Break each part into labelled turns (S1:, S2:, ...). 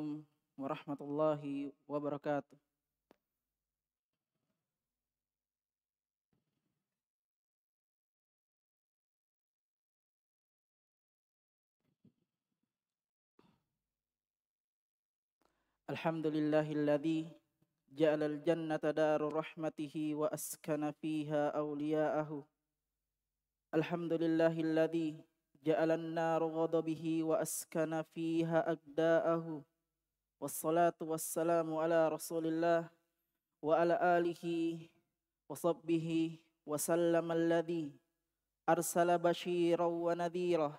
S1: Assalamualaikum warahmatullahi wabarakatuh. Alhamdulillahilladzi ja'ala wa askana awliya'ahu. Alhamdulillahilladzi ja'ala an wa askana fiha والصلاة والسلام على رسول الله وعلى آله وصحبه وسلم الذي أرسل بشيرا ونذيرا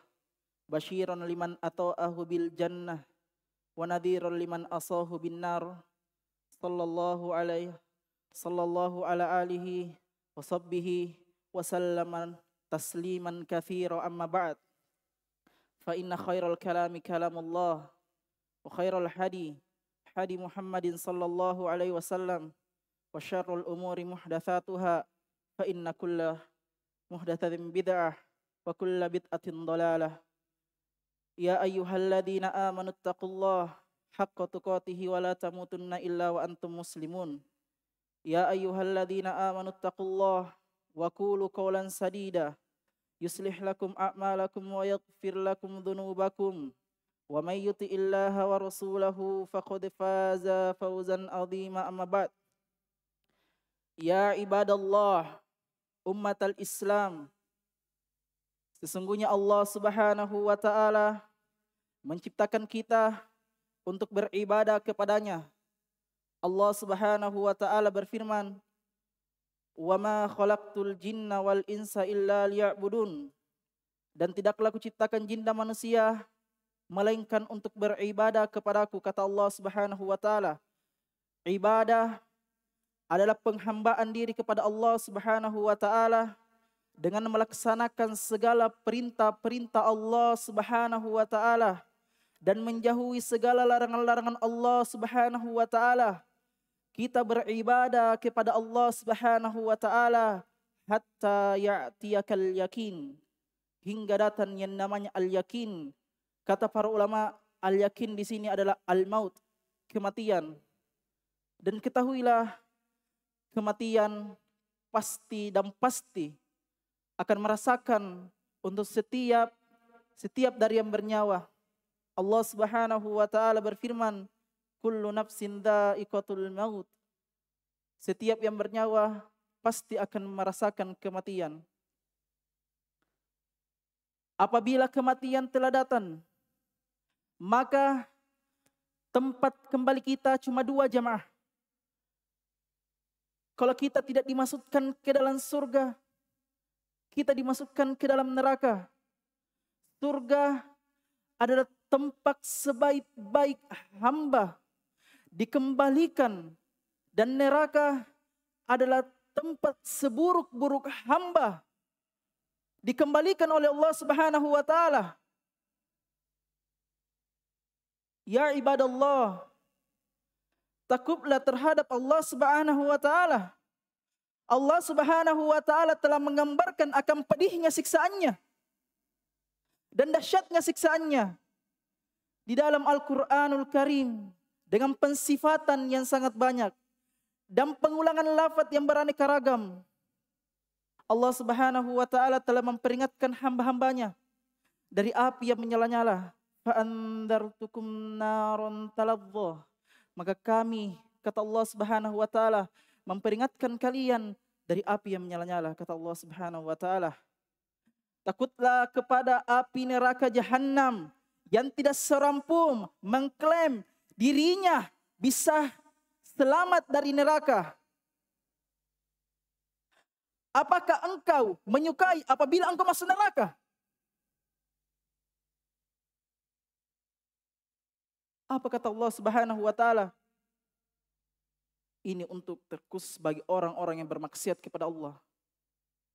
S1: بشيرا لمن أطاعه بالجنة ونذيرا لمن أصاه بالنار صلى الله عليه صلى الله على آله وصحبه وسلم تسليما كثيرا أما بعد فإن خير الكلام كلام الله وخير الحدي حدي محمد صلى الله عليه وسلم وشر الأمور محدثاتها فإن كل محدثة بدعة وكل بدعة ضلالة يا أيها الذين آمنوا اتقوا الله حق تقاته ولا تموتن إلا وأنتم مسلمون يا أيها الذين آمنوا اتقوا الله وقولوا قولا سديدا يصلح لكم أعمالكم ويغفر لكم ذنوبكم ومن يطع الله ورسوله فقد فاز فوزا عظيما أما بعد يا عباد الله أمة الإسلام Sesungguhnya Allah Subhanahu wa taala menciptakan kita untuk beribadah kepadanya. Allah Subhanahu wa taala berfirman, "Wa ma khalaqtul jinna wal insa illa liya'budun." Dan tidaklah kuciptakan jin dan manusia melainkan untuk beribadah kepadaku kata Allah Subhanahu wa taala. Ibadah adalah penghambaan diri kepada Allah Subhanahu wa taala dengan melaksanakan segala perintah-perintah Allah Subhanahu wa taala dan menjauhi segala larangan-larangan Allah Subhanahu wa taala. Kita beribadah kepada Allah Subhanahu wa taala hatta ya'tiyakal yakin hingga datang yang namanya al-yakin Kata para ulama, al-yakin di sini adalah al-maut, kematian. Dan ketahuilah kematian pasti dan pasti akan merasakan untuk setiap setiap dari yang bernyawa. Allah Subhanahu wa taala berfirman, "Kullu nafsin dha'iqatul maut." Setiap yang bernyawa pasti akan merasakan kematian. Apabila kematian telah datang, maka tempat kembali kita cuma dua jamaah. Kalau kita tidak dimasukkan ke dalam surga, kita dimasukkan ke dalam neraka. Surga adalah tempat sebaik-baik hamba dikembalikan dan neraka adalah tempat seburuk-buruk hamba dikembalikan oleh Allah Subhanahu wa taala. Ya ibadallah, takublah terhadap Allah Subhanahu wa taala. Allah Subhanahu wa taala telah menggambarkan akan pedihnya siksaannya dan dahsyatnya siksaannya di dalam Al-Qur'anul Karim dengan pensifatan yang sangat banyak dan pengulangan lafaz yang beraneka ragam. Allah Subhanahu wa taala telah memperingatkan hamba-hambanya dari api yang menyala-nyala fa'andartukum naron taladzah. Maka kami, kata Allah subhanahu wa ta'ala, memperingatkan kalian dari api yang menyala-nyala, kata Allah subhanahu wa ta'ala. Takutlah kepada api neraka jahanam yang tidak serampum mengklaim dirinya bisa selamat dari neraka. Apakah engkau menyukai apabila engkau masuk neraka? Apa kata Allah Subhanahu wa taala? Ini untuk terkhusus bagi orang-orang yang bermaksiat kepada Allah.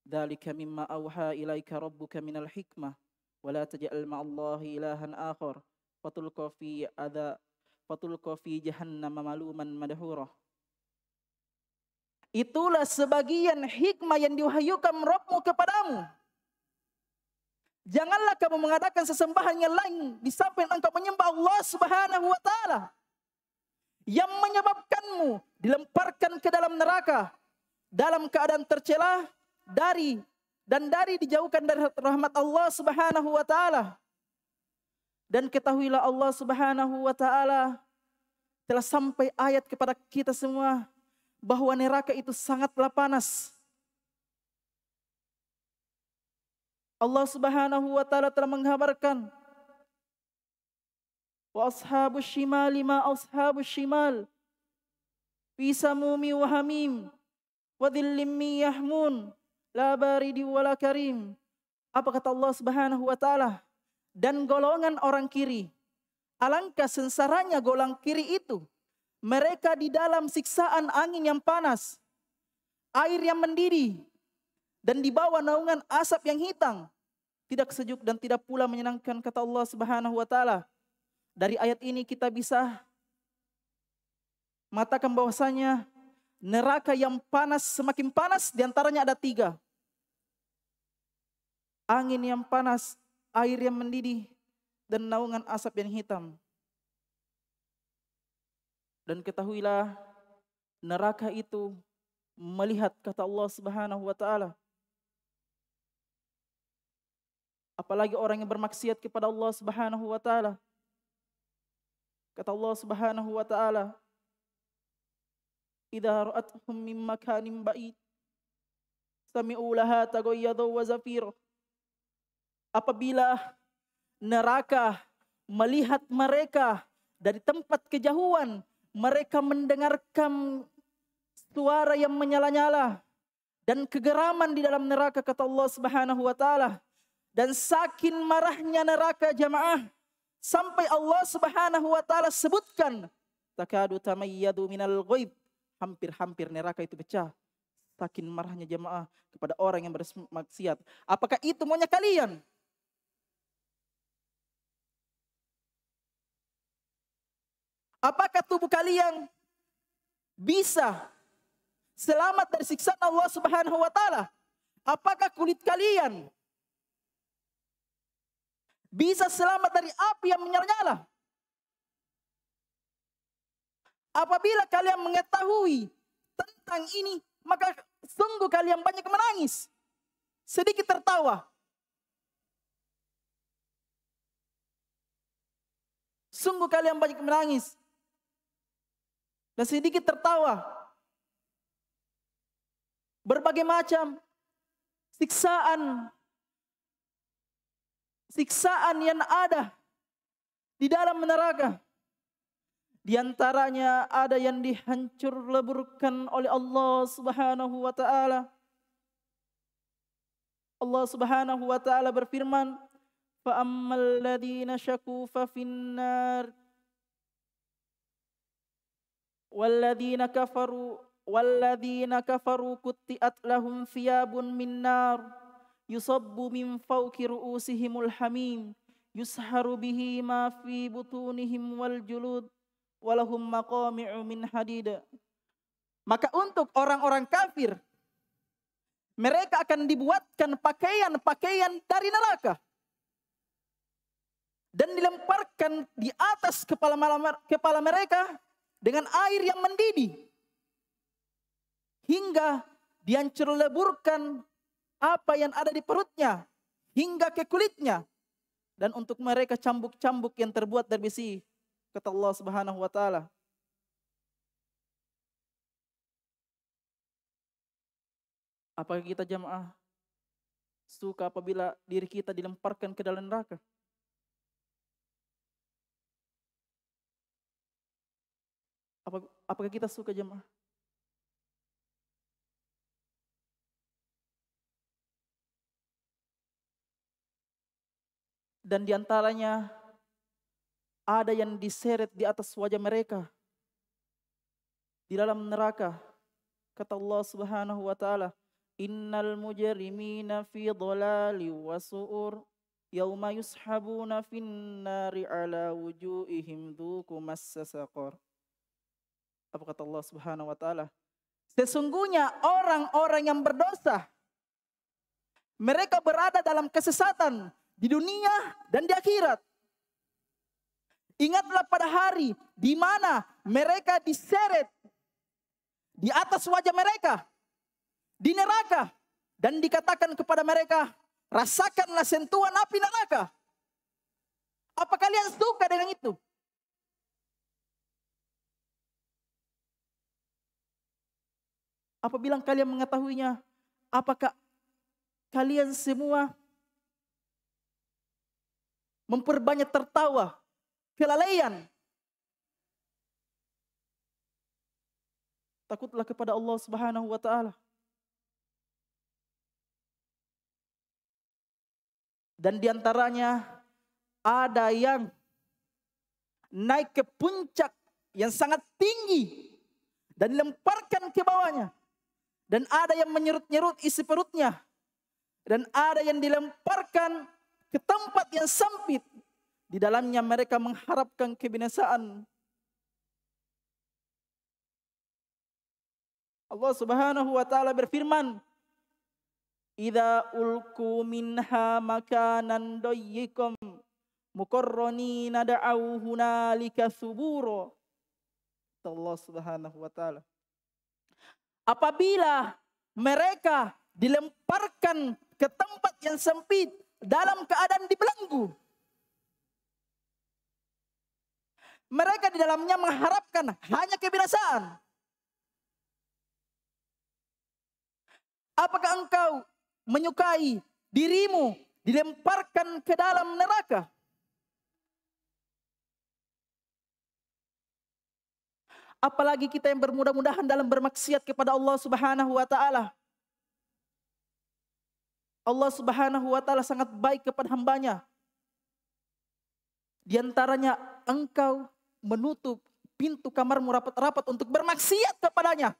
S1: Dzalika mimma auha ilaika rabbuka minal hikmah wa la taj'al ma'allahi ilahan akhar fatulqa fi adza fatulqa fi jahannam maluman madhura. Itulah sebagian hikmah yang diwahyukan Rabbmu kepadamu Janganlah kamu mengadakan sesembahan yang lain di samping engkau menyembah Allah Subhanahu wa taala yang menyebabkanmu dilemparkan ke dalam neraka dalam keadaan tercela dari dan dari dijauhkan dari rahmat Allah Subhanahu wa taala. Dan ketahuilah Allah Subhanahu wa taala telah sampai ayat kepada kita semua bahwa neraka itu sangatlah panas Allah Subhanahu wa taala telah menghabarkan wa ashabu shimali ashabu shimal fi samumi wa hamim wa dhillim yahmun la baridi wa la karim apa kata Allah Subhanahu wa taala dan golongan orang kiri alangkah sengsaranya golang kiri itu mereka di dalam siksaan angin yang panas air yang mendidih dan di bawah naungan asap yang hitam. Tidak sejuk dan tidak pula menyenangkan kata Allah Subhanahu wa taala. Dari ayat ini kita bisa mengatakan bahwasanya neraka yang panas semakin panas di antaranya ada tiga. Angin yang panas, air yang mendidih, dan naungan asap yang hitam. Dan ketahuilah neraka itu melihat kata Allah Subhanahu wa taala Apalagi orang yang bermaksiat kepada Allah Subhanahu wa taala. Kata Allah Subhanahu wa taala, "Idza ra'atuhum min makanin ba'id sami'u laha tagayyadu wa zafir." Apabila neraka melihat mereka dari tempat kejauhan, mereka mendengarkan suara yang menyala-nyala dan kegeraman di dalam neraka kata Allah Subhanahu wa taala dan sakin marahnya neraka jamaah sampai Allah Subhanahu wa taala sebutkan takadu tamayyadu minal ghaib hampir-hampir neraka itu pecah sakin marahnya jamaah kepada orang yang bermaksiat apakah itu maunya kalian apakah tubuh kalian bisa selamat dari siksaan Allah Subhanahu wa taala apakah kulit kalian bisa selamat dari api yang menyala-nyala. Apabila kalian mengetahui tentang ini, maka sungguh kalian banyak menangis. Sedikit tertawa. Sungguh kalian banyak menangis. Dan sedikit tertawa. Berbagai macam siksaan siksaan yang ada di dalam neraka. Di antaranya ada yang dihancur leburkan oleh Allah Subhanahu wa taala. Allah Subhanahu wa taala berfirman, "Fa ammal ladzina syaku fa finnar walladzina kafaru walladzina kafaru kutti'at lahum thiyabun min nar." yusabbu min fawqi ru'usihimul hamim yusharu bihi ma fi butunihim wal julud walahum maqami'u min hadid maka untuk orang-orang kafir mereka akan dibuatkan pakaian-pakaian dari neraka dan dilemparkan di atas kepala kepala mereka dengan air yang mendidih hingga dihancur leburkan apa yang ada di perutnya hingga ke kulitnya dan untuk mereka cambuk-cambuk yang terbuat dari besi kata Allah Subhanahu wa taala Apakah kita jemaah suka apabila diri kita dilemparkan ke dalam neraka? Apakah kita suka jemaah? dan diantaranya ada yang diseret di atas wajah mereka di dalam neraka. Kata Allah Subhanahu wa taala, "Innal mujrimina fi dhalali wa su'ur yauma yushabuna fin nari ala wujuhihim dhuku massaqar." Apa kata Allah Subhanahu wa taala? Sesungguhnya orang-orang yang berdosa mereka berada dalam kesesatan di dunia dan di akhirat. Ingatlah pada hari di mana mereka diseret di atas wajah mereka di neraka dan dikatakan kepada mereka rasakanlah sentuhan api neraka. Apa kalian suka dengan itu? Apabila kalian mengetahuinya, apakah kalian semua memperbanyak tertawa, kelalaian. Takutlah kepada Allah Subhanahu wa taala. Dan diantaranya ada yang naik ke puncak yang sangat tinggi dan lemparkan ke bawahnya. Dan ada yang menyerut-nyerut isi perutnya. Dan ada yang dilemparkan ke tempat yang sempit. Di dalamnya mereka mengharapkan kebinasaan. Allah Subhanahu wa taala berfirman, ida ulku minha makanan doyikum. mukarranina da'au hunalika suburo." Allah Subhanahu wa taala. Apabila mereka dilemparkan ke tempat yang sempit, dalam keadaan dibelenggu. Mereka di dalamnya mengharapkan hanya kebinasaan. Apakah engkau menyukai dirimu dilemparkan ke dalam neraka? Apalagi kita yang bermudah-mudahan dalam bermaksiat kepada Allah Subhanahu wa taala. Allah Subhanahu wa taala sangat baik kepada hambanya. Di antaranya engkau menutup pintu kamarmu rapat-rapat untuk bermaksiat kepadanya.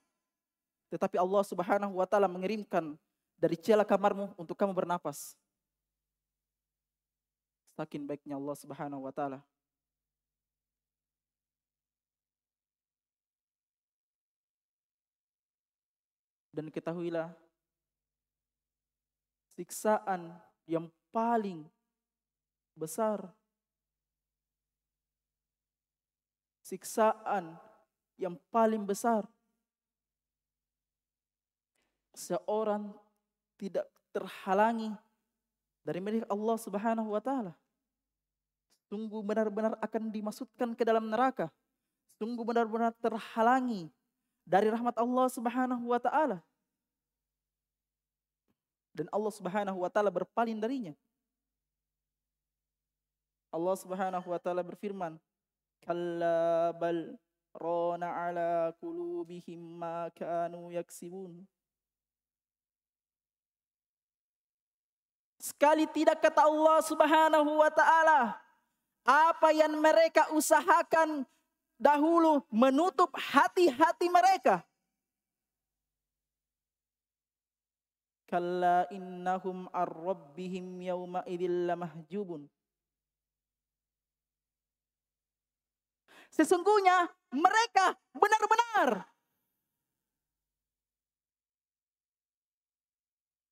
S1: Tetapi Allah Subhanahu wa taala mengirimkan dari celah kamarmu untuk kamu bernapas. Saking baiknya Allah Subhanahu wa taala. Dan ketahuilah siksaan yang paling besar. Siksaan yang paling besar. Seorang tidak terhalangi dari milik Allah Subhanahu wa taala. Sungguh benar-benar akan dimasukkan ke dalam neraka. Sungguh benar-benar terhalangi dari rahmat Allah Subhanahu wa taala dan Allah Subhanahu wa taala berpaling darinya. Allah Subhanahu wa taala berfirman, "Kallabal rona ala qulubihim ma kanu yaksibun." Sekali tidak kata Allah Subhanahu wa taala, apa yang mereka usahakan dahulu menutup hati-hati mereka Kalla innahum ar-rabbihim yawma idhil mahjubun. Sesungguhnya mereka benar-benar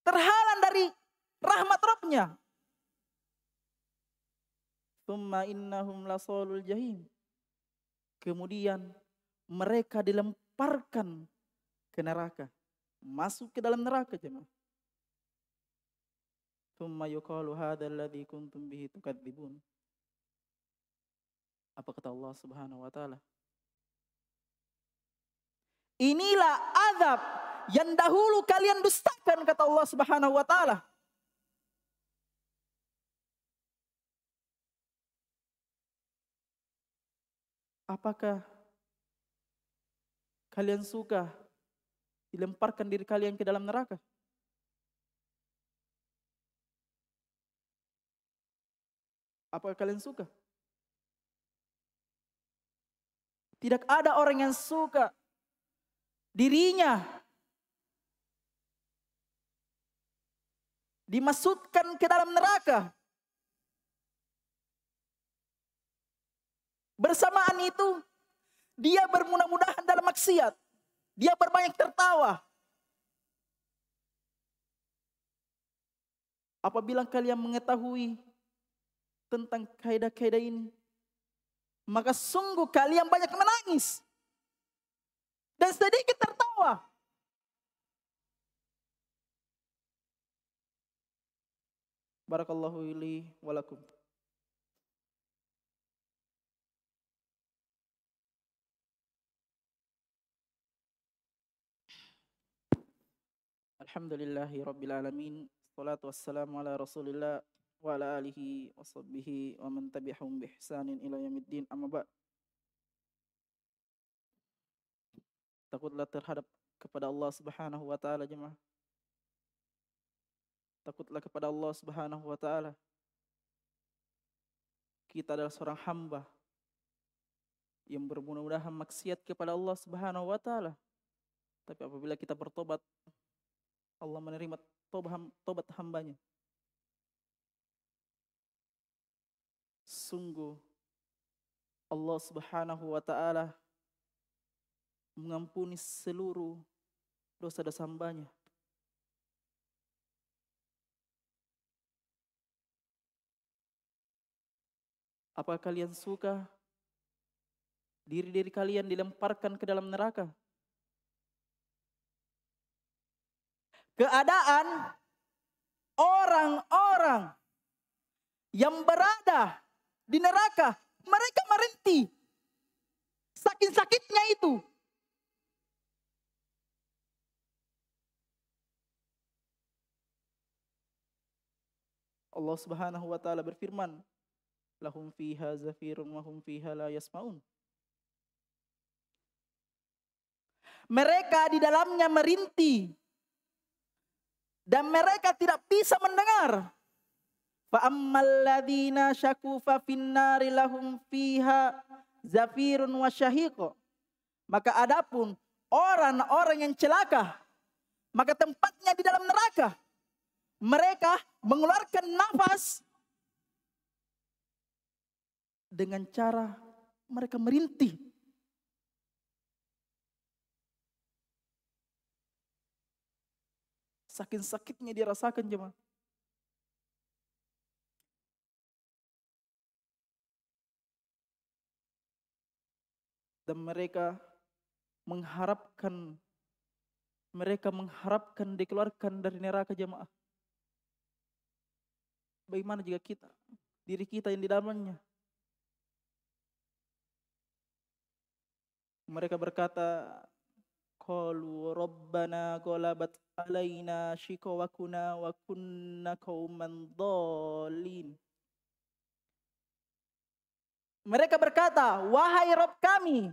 S1: terhalang dari rahmat Rabbnya. Thumma innahum lasolul jahim. Kemudian mereka dilemparkan ke neraka. Masuk ke dalam neraka jemaah thumma yuqalu hadzal ladzi kuntum bihi tukadzibun. Apa kata Allah Subhanahu wa taala? Inilah azab yang dahulu kalian dustakan kata Allah Subhanahu wa taala. Apakah kalian suka dilemparkan diri kalian ke dalam neraka? Apakah kalian suka? Tidak ada orang yang suka dirinya dimasukkan ke dalam neraka. Bersamaan itu, dia bermudah-mudahan dalam maksiat. Dia berbanyak tertawa. Apabila kalian mengetahui tentang kaidah-kaidah ini. Maka sungguh kalian banyak menangis dan sedikit tertawa. Barakallahu li walakum. Alhamdulillahi Rabbil Alamin Salatu wassalamu ala rasulillah takutlah terhadap kepada Allah Subhanahu wa taala jemaah takutlah kepada Allah Subhanahu wa taala kita adalah seorang hamba yang bermudah-mudahan maksiat kepada Allah Subhanahu wa taala tapi apabila kita bertobat Allah menerima tobat hambanya sungguh Allah Subhanahu wa taala mengampuni seluruh dosa-dosa hambanya. Apa kalian suka diri-diri kalian dilemparkan ke dalam neraka? Keadaan orang-orang yang berada di neraka. Mereka merenti. Saking sakitnya itu. Allah Subhanahu wa taala berfirman, "Lahum fiha zafirun wa hum fiha la yasmaun." Mereka di dalamnya merintih dan mereka tidak bisa mendengar. فَأَمَّا الَّذِينَ شَكُوا فَفِي النَّارِ لَهُمْ فِيهَا fiha zafirun Maka adapun orang-orang yang celaka maka tempatnya di dalam neraka. Mereka mengeluarkan nafas dengan cara mereka merintih. Saking sakitnya dirasakan jemaah. dan mereka mengharapkan mereka mengharapkan dikeluarkan dari neraka jemaah. Bagaimana jika kita, diri kita yang di dalamnya? Mereka berkata, Qalu rabbana golabat alaina shikawakuna wa kunna qawman dhalin. Mereka berkata, wahai Rob kami.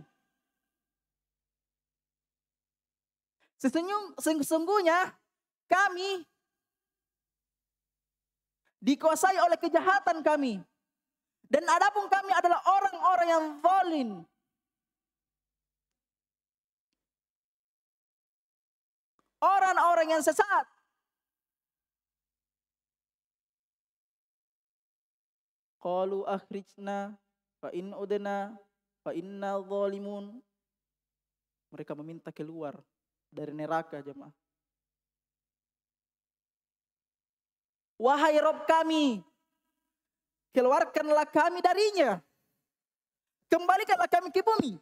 S1: Sesenyum, sesungguhnya kami dikuasai oleh kejahatan kami. Dan adapun kami adalah orang-orang yang zalim. Orang-orang yang sesat. Kalu akhirnya Fa in udna fa inna zalimun. Mereka meminta keluar dari neraka jemaah. Wahai Rob kami, keluarkanlah kami darinya. Kembalikanlah kami ke bumi.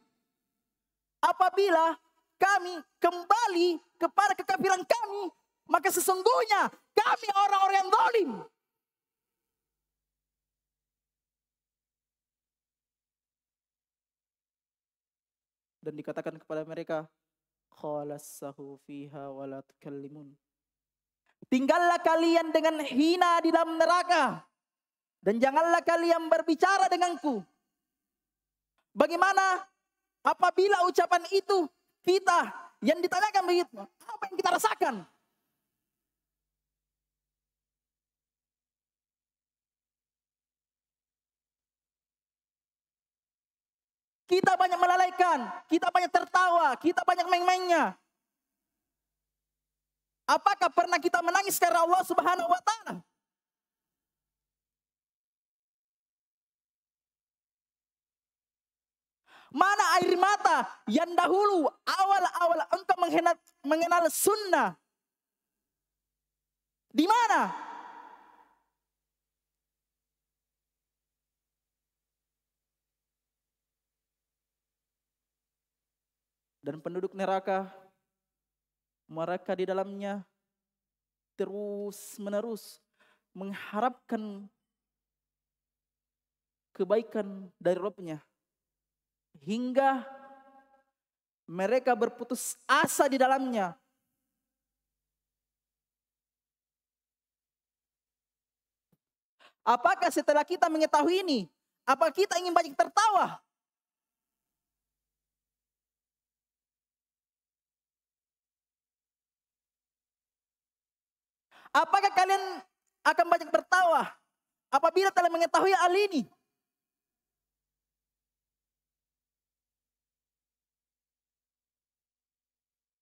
S1: Apabila kami kembali kepada kekafiran kami, maka sesungguhnya kami orang-orang yang zalim dan dikatakan kepada mereka khalassahu fiha wala tukallimun tinggallah kalian dengan hina di dalam neraka dan janganlah kalian berbicara denganku bagaimana apabila ucapan itu kita yang ditanyakan begitu apa yang kita rasakan Kita banyak melalaikan, kita banyak tertawa, kita banyak main-mainnya. Apakah pernah kita menangis karena Allah Subhanahu wa taala? Mana air mata yang dahulu awal-awal engkau mengenal, mengenal sunnah? Di mana? Dan penduduk neraka, mereka di dalamnya terus menerus mengharapkan kebaikan dari Robnya. Hingga mereka berputus asa di dalamnya. Apakah setelah kita mengetahui ini, apakah kita ingin banyak tertawa? Apakah kalian akan banyak tertawa apabila telah mengetahui hal ini?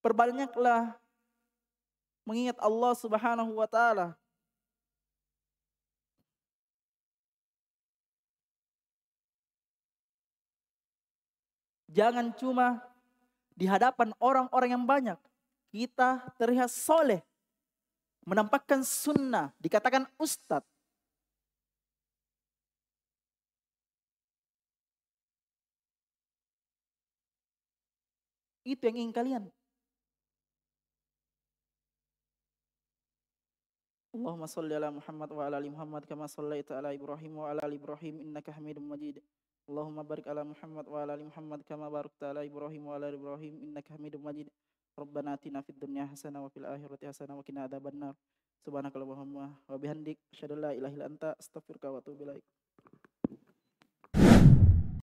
S1: Perbanyaklah mengingat Allah Subhanahu wa taala. Jangan cuma di hadapan orang-orang yang banyak kita terlihat soleh menampakkan sunnah, dikatakan ustadz. Itu yang ingin kalian. Allahumma salli ala Muhammad wa ala ali Muhammad kama sallaita ala Ibrahim wa ala ali Ibrahim innaka Hamidum Majid. Allahumma barik ala Muhammad wa ala ali Muhammad kama barakta ala Ibrahim wa ala ali Ibrahim innaka Hamidum Majid. Rabbana atina fid dunya hasanah wa fil akhirati hasanah wa qina adzabannar. Subhanakallahumma wa bihamdik asyhadu an la ilaha illa anta astaghfiruka wa atubu ilaik.